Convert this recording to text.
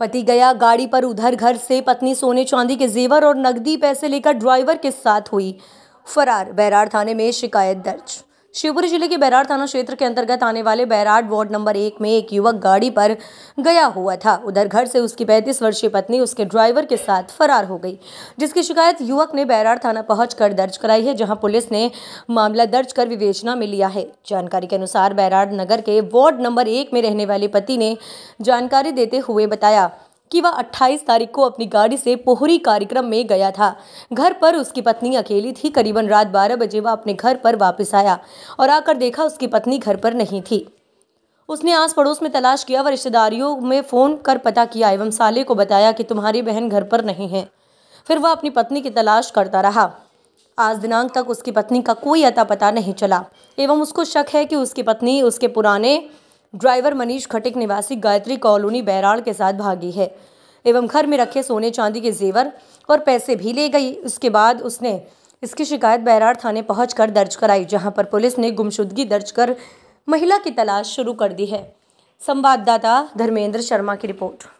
पति गया गाड़ी पर उधर घर से पत्नी सोने चांदी के जेवर और नकदी पैसे लेकर ड्राइवर के साथ हुई फरार बैरार थाने में शिकायत दर्ज शिवपुरी जिले के बैराड थाना क्षेत्र के अंतर्गत आने वाले बैराड वार्ड नंबर एक में एक युवक गाड़ी पर गया हुआ था उधर घर से उसकी पैंतीस वर्षीय पत्नी उसके ड्राइवर के साथ फरार हो गई जिसकी शिकायत युवक ने बैराड थाना कर दर्ज कराई है जहां पुलिस ने मामला दर्ज कर विवेचना में लिया है जानकारी के अनुसार बैराड नगर के वार्ड नंबर एक में रहने वाले पति ने जानकारी देते हुए बताया कि वह 28 तारीख को अपनी गाड़ी से पोहरी कार्यक्रम में गया था घर पर उसकी पत्नी अकेली थी करीबन रात 12 बजे वह अपने घर पर वापस आया और आकर देखा उसकी पत्नी घर पर नहीं थी उसने आस पड़ोस में तलाश किया व रिश्तेदारियों में फ़ोन कर पता किया एवं साले को बताया कि तुम्हारी बहन घर पर नहीं है फिर वह अपनी पत्नी की तलाश करता रहा आज दिनांक तक उसकी पत्नी का कोई अता पता नहीं चला एवं उसको शक है कि उसकी पत्नी उसके पुराने ड्राइवर मनीष खटिक निवासी गायत्री कॉलोनी बैराड़ के साथ भागी है एवं घर में रखे सोने चांदी के जेवर और पैसे भी ले गई उसके बाद उसने इसकी शिकायत बैराड़ थाने पहुंचकर दर्ज कराई जहां पर पुलिस ने गुमशुदगी दर्ज कर महिला की तलाश शुरू कर दी है संवाददाता धर्मेंद्र शर्मा की रिपोर्ट